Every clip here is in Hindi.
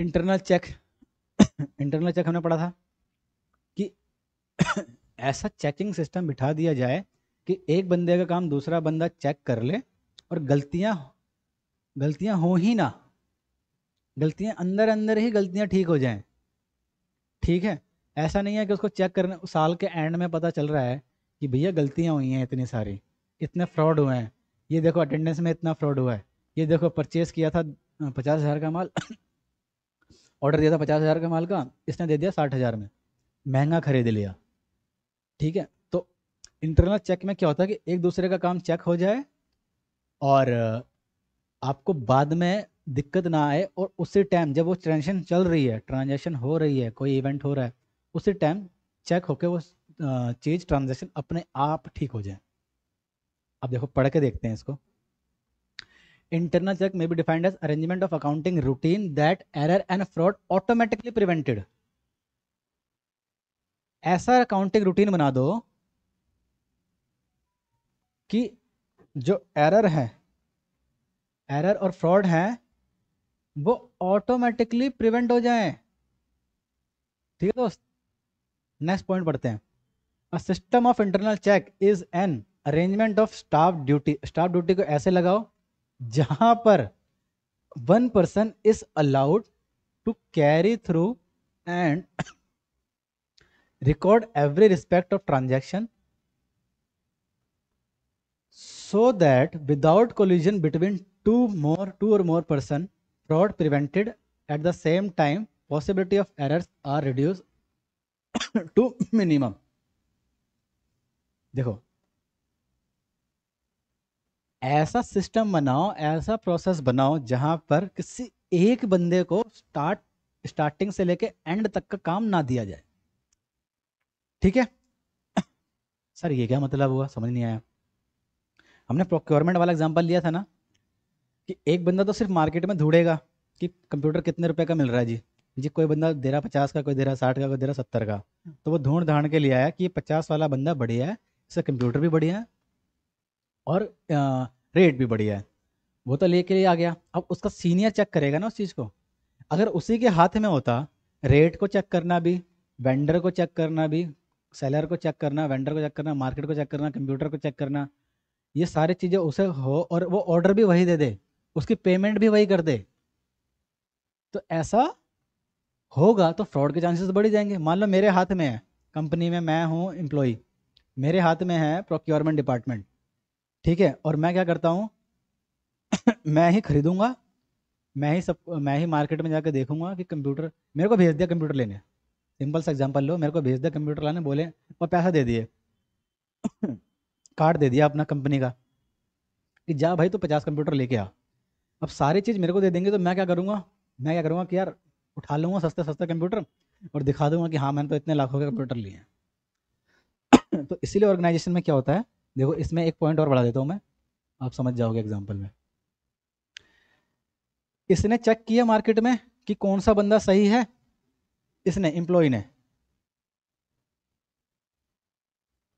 इंटरनल चेक इंटरनल चेक हमने पढ़ा था कि ऐसा चेकिंग सिस्टम बिठा दिया जाए कि एक बंदे का काम दूसरा बंदा चेक कर ले और गलतियां गलतियां हो ही ना गलतियां अंदर अंदर ही गलतियां ठीक हो जाएं ठीक है ऐसा नहीं है कि उसको चेक करने साल के एंड में पता चल रहा है कि भैया गलतियां हुई हैं इतनी सारी इतने फ्रॉड हुए हैं ये देखो अटेंडेंस में इतना फ्रॉड हुआ है ये देखो परचेस किया था पचास हज़ार का माल ऑर्डर दिया था पचास हज़ार के माल का इसने दे दिया साठ हज़ार में महंगा खरीद लिया ठीक है तो इंटरनल चेक में क्या होता है कि एक दूसरे का काम चेक हो जाए और आपको बाद में दिक्कत ना आए और उसी टाइम जब वो ट्रांजेक्शन चल रही है ट्रांजेक्शन हो रही है कोई इवेंट हो रहा है उसी टाइम चेक होके वो चीज़ ट्रांजेक्शन अपने आप ठीक हो जाए अब देखो पढ़ के देखते हैं इसको internal check may be defined as arrangement of accounting routine that error and fraud automatically prevented ऐसा अकाउंटिंग रूटीन बना दो कि जो एरर है एरर और फ्रॉड है वो ऑटोमेटिकली प्रिवेंट हो जाए ठीक है दोस्त नेक्स्ट पॉइंट पढ़ते हैं a system of internal check is an arrangement of staff duty staff duty को ऐसे लगाओ जहां पर one person is allowed to carry through and record every respect of transaction so that without collusion between two more two or more person fraud prevented at the same time possibility of errors are reduce to minimum देखो ऐसा सिस्टम बनाओ ऐसा प्रोसेस बनाओ जहां पर किसी एक बंदे को स्टार्ट स्टार्टिंग से लेके एंड तक का काम ना दिया जाए ठीक है सर ये क्या मतलब हुआ समझ नहीं आया हमने प्रोक्योरमेंट वाला एग्जांपल लिया था ना कि एक बंदा तो सिर्फ मार्केट में ढूंढेगा कि कंप्यूटर कितने रुपए का मिल रहा है जी जी कोई बंदा दे रहा पचास का कोई दे रहा साठ का कोई दे रहा सत्तर का हम्म। तो वो ढूंढ धाड़ के लिए आया कि ये पचास वाला बंदा बढ़िया है कंप्यूटर भी बढ़िया है और रेट भी बढ़िया है वो तो लेके लिए आ गया अब उसका सीनियर चेक करेगा ना उस चीज़ को अगर उसी के हाथ में होता रेट को चेक करना भी वेंडर को चेक करना भी सेलर को चेक करना वेंडर को चेक करना मार्केट को चेक करना कंप्यूटर को चेक करना ये सारी चीज़ें उसे हो और वो ऑर्डर भी वही दे दे उसकी पेमेंट भी वही कर दे तो ऐसा होगा तो फ्रॉड के चांसेस बढ़ जाएंगे मान लो मेरे हाथ में है कंपनी में मैं हूँ एम्प्लॉई मेरे हाथ में है प्रोक्योरमेंट डिपार्टमेंट ठीक है और मैं क्या करता हूँ मैं ही खरीदूंगा मैं ही सब मैं ही मार्केट में जाकर देखूंगा कि कंप्यूटर मेरे को भेज दिया कंप्यूटर लेने सिंपल सा एग्जाम्पल लो मेरे को भेज दिया कंप्यूटर लाने बोले और पैसा दे दिए कार्ड दे दिया अपना कंपनी का कि जा भाई तो पचास कंप्यूटर लेके आ अब सारी चीज़ मेरे को दे देंगे तो मैं क्या करूँगा मैं क्या करूँगा कि यार उठा लूँगा सस्ते सस्ते कंप्यूटर और दिखा दूंगा कि हाँ मैंने तो इतने लाखों के कंप्यूटर लिए हैं तो इसीलिए ऑर्गेनाइजेशन में क्या होता है देखो इसमें एक पॉइंट और बढ़ा देता हूँ मैं आप समझ जाओगे एग्जाम्पल में इसने चेक किया मार्केट में कि कौन सा बंदा सही है इसने एम्प्लॉय ने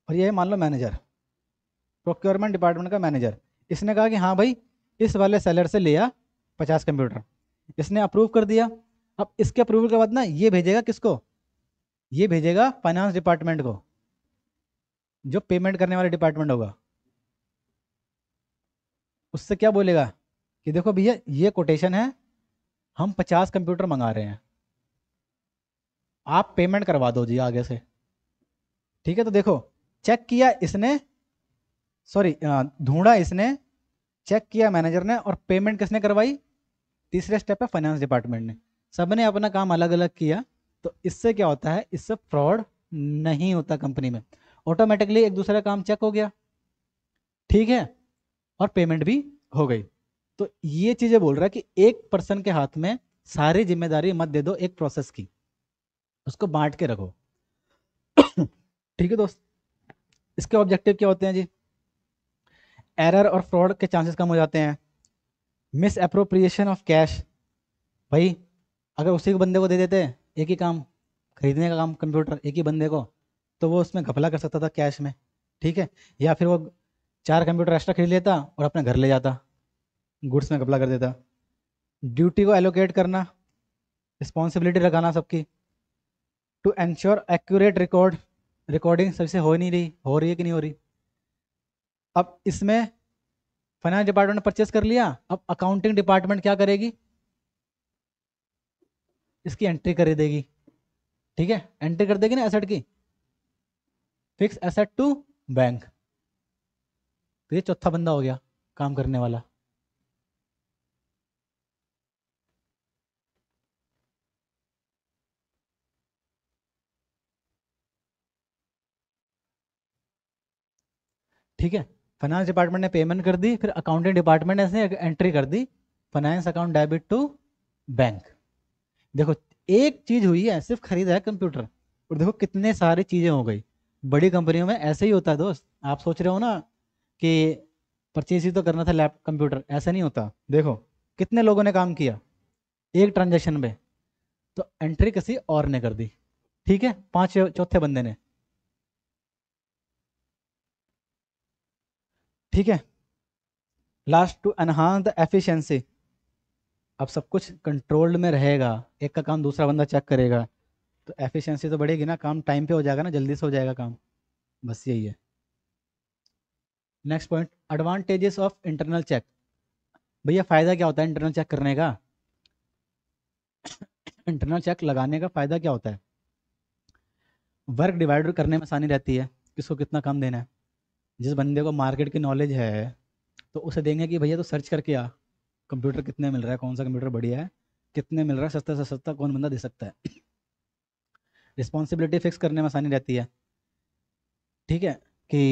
और ये मान लो मैनेजर प्रोक्योरमेंट डिपार्टमेंट का मैनेजर इसने कहा कि हाँ भाई इस वाले सेलर से लिया पचास कंप्यूटर इसने अप्रूव कर दिया अब इसके अप्रूवल के बाद ना ये भेजेगा किसको ये भेजेगा फाइनेंस डिपार्टमेंट को जो पेमेंट करने वाला डिपार्टमेंट होगा उससे क्या बोलेगा कि देखो भैया ये कोटेशन है हम पचास कंप्यूटर मंगा रहे हैं आप पेमेंट करवा दो जी आगे से ठीक है तो देखो चेक किया इसने सॉरी ढूंढा इसने चेक किया मैनेजर ने और पेमेंट किसने करवाई तीसरे स्टेप है फाइनेंस डिपार्टमेंट ने सब ने अपना काम अलग अलग किया तो इससे क्या होता है इससे फ्रॉड नहीं होता कंपनी में ऑटोमेटिकली एक का काम चेक हो गया ठीक है और पेमेंट भी हो गई तो ये चीजें बोल रहा है कि एक पर्सन के हाथ में सारी जिम्मेदारी मत दे दो एक प्रोसेस की उसको बांट के रखो ठीक है दोस्त इसके ऑब्जेक्टिव क्या होते हैं जी एरर और फ्रॉड के चांसेस कम हो जाते हैं मिस अप्रोप्रिएशन ऑफ कैश भाई अगर उसी को बंदे को दे देते एक ही काम खरीदने का काम कंप्यूटर एक ही बंदे को तो वो उसमें घपला कर सकता था कैश में ठीक है या फिर वो चार कंप्यूटर एक्स्ट्रा खरीद लेता और अपने घर ले जाता गुड्स में घपला कर देता ड्यूटी को एलोकेट करना रिस्पॉन्सिबिलिटी रखाना सबकी to ensure accurate record recording सबसे हो नहीं रही हो रही है कि नहीं हो रही अब इसमें फाइनेंस डिपार्टमेंट ने परचेस कर लिया अब अकाउंटिंग डिपार्टमेंट क्या करेगी इसकी एंट्री कर देगी ठीक है एंट्री कर देगी ना एसेट की फिक्स एसेट टू बैंक तो ये चौथा बंदा हो गया काम करने वाला ठीक है फाइनेंस डिपार्टमेंट ने पेमेंट कर दी फिर अकाउंटिंग डिपार्टमेंट ने एंट्री कर दी finance account debit to bank देखो एक चीज हुई है सिर्फ खरीदा है कंप्यूटर और देखो कितने सारी चीजें हो गई बड़ी कंपनियों में ऐसे ही होता है दोस्त आप सोच रहे हो ना कि परचेज ही तो करना था लैप कंप्यूटर ऐसा नहीं होता देखो कितने लोगों ने काम किया एक ट्रांजेक्शन में तो एंट्री किसी और ने कर दी ठीक है पांच चौथे बंदे ने ठीक है last to enhance the efficiency अब सब कुछ कंट्रोल्ड में रहेगा एक का काम दूसरा बंदा चेक करेगा तो एफिशिएंसी तो बढ़ेगी ना काम टाइम पे हो जाएगा ना जल्दी से हो जाएगा काम बस यही है next point advantages of internal check भैया फ़ायदा क्या होता है इंटरनल चेक करने का इंटरनल चेक लगाने का फ़ायदा क्या होता है वर्क डिवाइडर करने में आसानी रहती है किसको कितना काम देना है जिस बंदे को मार्केट की नॉलेज है तो उसे देंगे कि भैया तो सर्च करके आ कंप्यूटर कितने मिल रहा है कौन सा कंप्यूटर बढ़िया है कितने मिल रहा है सस्ता से सस्ता कौन बंदा दे सकता है रिस्पॉन्सिबिलिटी फिक्स करने में आसानी रहती है ठीक है कि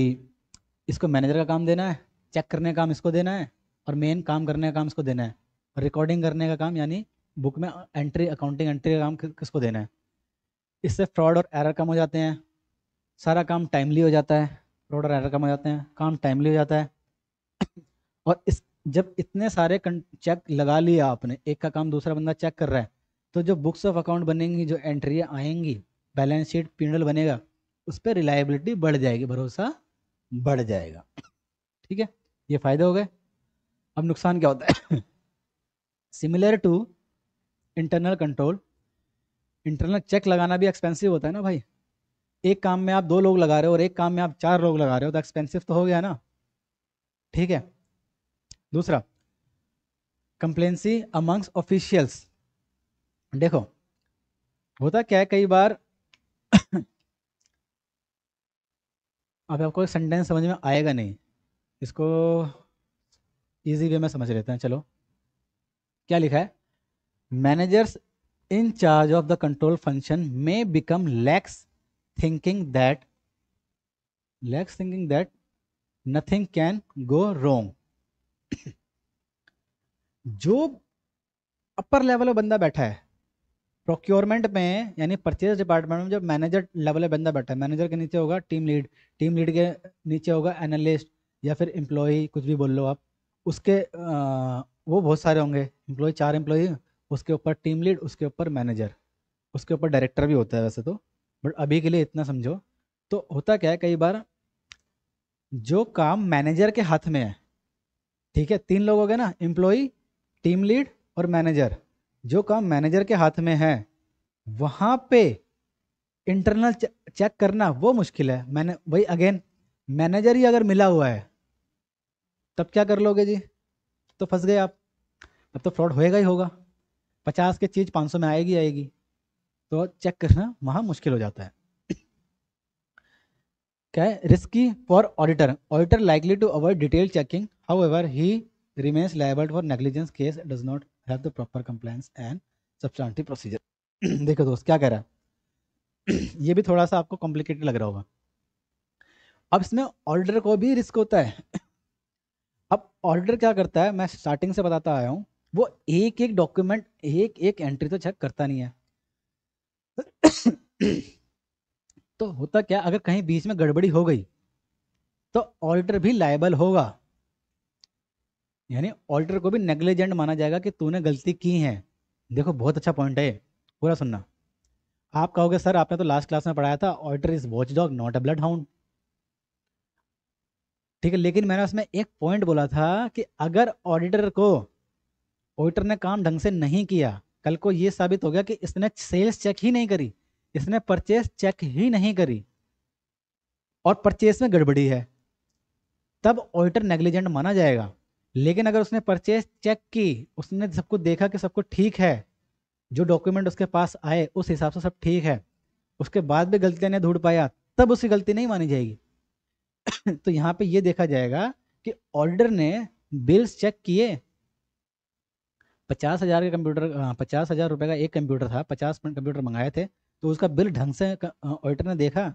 इसको मैनेजर का काम देना है चेक करने का काम इसको देना है और मेन काम करने का काम इसको देना है और रिकॉर्डिंग करने का काम यानी बुक में एंट्री अकाउंटिंग एंट्री का काम किसको देना है इससे फ्रॉड और एरर कम हो जाते हैं सारा काम टाइमली हो जाता है फ्रॉड और एरर कम हो जाते हैं काम टाइमली हो जाता है और इस जब इतने सारे चेक लगा लिया आपने एक का काम दूसरा बंदा चेक कर रहा है तो जो बुक्स ऑफ अकाउंट बनेंगी जो एंट्रियाँ आएंगी बैलेंस शीट पीनल बनेगा उस पर रिलायबिलिटी बढ़ जाएगी भरोसा बढ़ जाएगा ठीक है ये फायदा हो गए अब नुकसान क्या होता है similar to internal control internal check लगाना भी एक्सपेंसिव होता है ना भाई एक काम में आप दो लोग लगा रहे हो और एक काम में आप चार लोग लगा रहे हो तो एक्सपेंसिव तो हो गया ना ठीक है दूसरा कंप्लेंसी अमंग्स ऑफिशियल्स देखो होता क्या है कई बार अब आपको सेंटेंस समझ में आएगा नहीं इसको इजी वे में समझ लेते हैं चलो क्या लिखा है managers in charge of the control function may become lax thinking that lax thinking that nothing can go wrong जो अपर लेवल बंदा बैठा है प्रोक्योरमेंट में यानी परचेज डिपार्टमेंट में जो मैनेजर लेवल बंदा बैठा है मैनेजर के नीचे होगा टीम लीड टीम लीड के नीचे होगा एनालिस्ट या फिर एम्प्लॉई कुछ भी बोल लो आप उसके आ, वो बहुत सारे होंगे एम्प्लॉय चार एम्प्लॉई उसके ऊपर टीम लीड उसके ऊपर मैनेजर उसके ऊपर डायरेक्टर भी होता है वैसे तो बट अभी के लिए इतना समझो तो होता क्या है कई बार जो काम मैनेजर के हाथ में है ठीक है तीन लोग हो गए ना एम्प्लॉई टीम लीड और मैनेजर जो काम मैनेजर के हाथ में है वहां पे इंटरनल चेक करना वो मुश्किल है मैंने वही अगेन मैनेजर ही अगर मिला हुआ है तब क्या कर लोगे जी तो फंस गए आप अब तो फ्रॉड होएगा ही होगा पचास की चीज़ पाँच सौ में आएगी आएगी तो चेक करना वहाँ मुश्किल हो जाता है क्या है risky for auditor auditor likely to avoid detail checking however he remains liable for negligence case does not have the proper compliance and substantive procedure देखो दोस्त क्या कह रहा है ये भी थोड़ा सा आपको कॉम्प्लिकेटेड लग रहा होगा अब इसमें ऑर्डर को भी रिस्क होता है अब ऑर्डर क्या करता है मैं स्टार्टिंग से बताता आया हूँ वो एक एक डॉक्यूमेंट एक एक एंट्री तो चेक करता नहीं है तो होता क्या अगर कहीं बीच में गड़बड़ी हो गई तो ऑर्डर भी लाइबल होगा यानी ऑल्टर को भी नेग्लिजेंट माना जाएगा कि तूने गलती की है देखो बहुत अच्छा पॉइंट है पूरा सुनना आप कहोगे सर आपने तो लास्ट क्लास में पढ़ाया था auditor is watchdog not a bloodhound ठीक है लेकिन मैंने उसमें एक पॉइंट बोला था कि अगर ऑडिटर को ऑडिटर ने काम ढंग से नहीं किया कल को ये साबित हो गया कि इसने सेल्स चेक ही नहीं करी इसने परचेस चेक ही नहीं करी और परचेस में गड़बड़ी है तब ऑडिटर नेग्लिजेंट माना जाएगा लेकिन अगर उसने परचेज चेक की उसने सबको देखा कि सबको ठीक है जो डॉक्यूमेंट उसके पास आए उस हिसाब से सब ठीक है उसके बाद भी गलतियां नहीं ढूंढ पाया तब उसकी गलती नहीं मानी जाएगी तो यहाँ पे ये देखा जाएगा कि ऑर्डर ने बिल्स चेक किए पचास हजार के कंप्यूटर पचास हजार रुपये का एक कंप्यूटर था पचास कंप्यूटर मंगाए थे तो उसका बिल ढंग से ऑडिटर ने देखा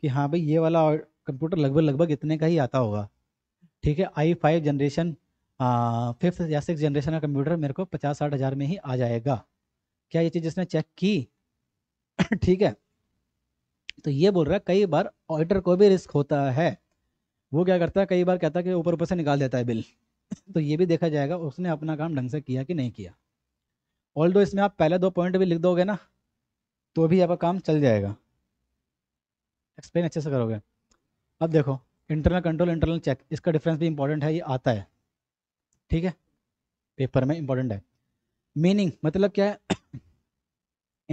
कि हाँ भाई ये वाला कंप्यूटर लगभग लगभग इतने का ही आता होगा ठीक है आई फाइव जनरेशन फिफ्थ या सिक्स जनरेशन का कंप्यूटर मेरे को पचास साठ हज़ार में ही आ जाएगा क्या ये चीज़ इसने चेक की ठीक है तो ये बोल रहा है कई बार ऑडिटर को भी रिस्क होता है वो क्या करता है कई बार कहता है कि ऊपर ऊपर से निकाल देता है बिल तो ये भी देखा जाएगा उसने अपना काम ढंग से किया कि नहीं किया ऑल इसमें आप पहले दो पॉइंट भी लिख दोगे ना तो भी आपका काम चल जाएगा एक्सप्लेन अच्छे से करोगे अब देखो इंटरनल कंट्रोल इंटरनल चेक इसका डिफरेंस भी इंपॉर्टेंट है ये आता है ठीक है पेपर में इंपॉर्टेंट है मीनिंग मतलब क्या है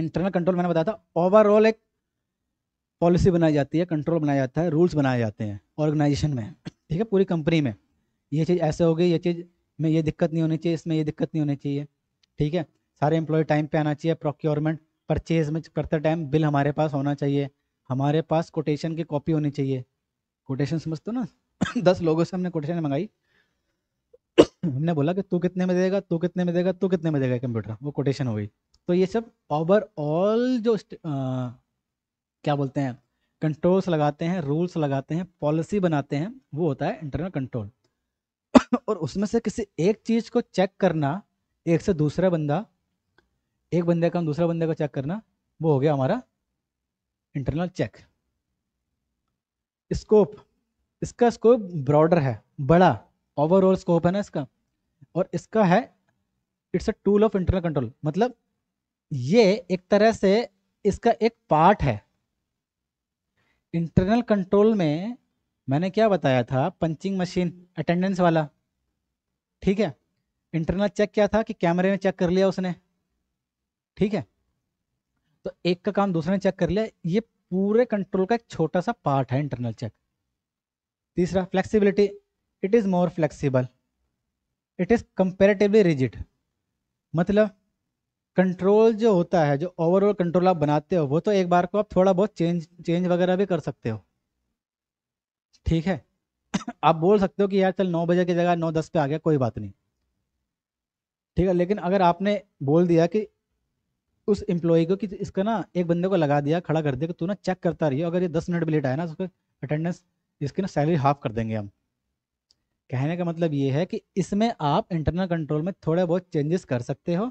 इंटरनल कंट्रोल मैंने बताया था ओवरऑल एक पॉलिसी बनाई जाती है कंट्रोल बनाया जाता है रूल्स बनाए जाते हैं ऑर्गेनाइजेशन में ठीक है पूरी कंपनी में ये चीज़ ऐसे होगी ये चीज़ में ये दिक्कत नहीं होनी चाहिए इसमें ये दिक्कत नहीं होनी चाहिए ठीक है सारे एम्प्लॉय टाइम पे आना चाहिए प्रोक्योरमेंट परचेज में करते टाइम बिल हमारे पास होना चाहिए हमारे पास कोटेशन की कॉपी होनी चाहिए कोटेशन समझते हो ना दस लोगों से हमने कोटेशन मंगाई हमने बोला कि तू कितने में देगा तू कितने में देगा तू कितने में देगा कंप्यूटर वो कोटेशन हो गई तो ये सब ओवरऑल जो आ, क्या बोलते हैं कंट्रोल्स लगाते हैं रूल्स लगाते हैं पॉलिसी बनाते हैं वो होता है इंटरनल कंट्रोल और उसमें से किसी एक चीज़ को चेक करना एक से दूसरा बंदा एक बंदे का दूसरे बंदे को चेक करना वो हो गया हमारा इंटरनल चेक स्कोप इसका स्कोप ब्रॉडर है बड़ा ओवरऑल स्कोप है ना इसका और इसका है it's a tool of internal control मतलब ये एक तरह से इसका एक पार्ट है इंटरनल कंट्रोल में मैंने क्या बताया था पंचिंग मशीन अटेंडेंस वाला ठीक है इंटरनल चेक क्या था कि कैमरे में चेक कर लिया उसने ठीक है तो एक का काम दूसरे ने चेक कर लिया ये पूरे कंट्रोल का एक छोटा सा पार्ट है इंटरनल चेक तीसरा flexibility it is more flexible it is comparatively rigid मतलब कंट्रोल जो होता है जो ओवरऑल कंट्रोल आप बनाते हो वो तो एक बार को आप थोड़ा बहुत चेंज चेंज वगैरह भी कर सकते हो ठीक है आप बोल सकते हो कि यार चल नौ बजे की जगह नौ दस पे आ गया कोई बात नहीं ठीक है लेकिन अगर आपने बोल दिया कि उस एम्प्लॉय को कि इसका ना एक बंदे को लगा दिया खड़ा कर दिया कि तू ना चेक करता रही अगर ये दस मिनट भी लेट आया ना उसको अटेंडेंस इसकी ना सैलरी हाफ कर देंगे हम कहने का मतलब ये है कि इसमें आप इंटरनल कंट्रोल में थोड़े बहुत चेंजेस कर सकते हो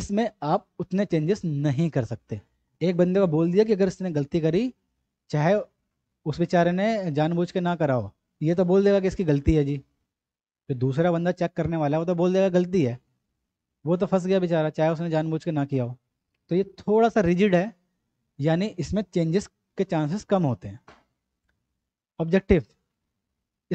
इसमें आप उतने चेंजेस नहीं कर सकते एक बंदे को बोल दिया कि अगर इसने गलती करी चाहे उस बेचारे ने जानबूझ के ना करा हो ये तो बोल देगा कि इसकी गलती है जी जो तो दूसरा बंदा चेक करने वाला है वो तो बोल देगा गलती है वो तो फंस गया बेचारा चाहे उसने जानबूझ के ना किया हो तो ये थोड़ा सा रिजिड है यानी इसमें चेंजेस के चांसेस कम होते हैं ऑब्जेक्टिव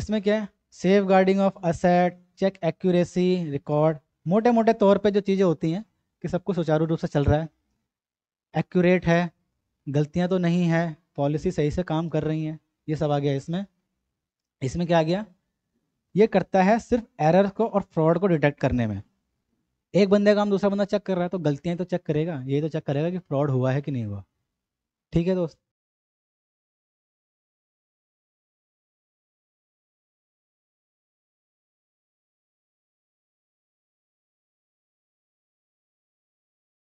इसमें क्या है safeguarding of asset check accuracy record मोटे मोटे तौर पे जो चीज़ें होती हैं कि सब कुछ सुचारू रूप से चल रहा है एक्यूरेट है गलतियां तो नहीं है पॉलिसी सही से काम कर रही हैं ये सब आ गया इसमें इसमें क्या आ गया ये करता है सिर्फ एरर को और फ्रॉड को डिटेक्ट करने में एक बंदे का काम दूसरा बंदा चेक कर रहा है तो गलतियाँ तो चेक करेगा ये तो चेक करेगा कि फ्रॉड हुआ है कि नहीं हुआ ठीक है दोस्त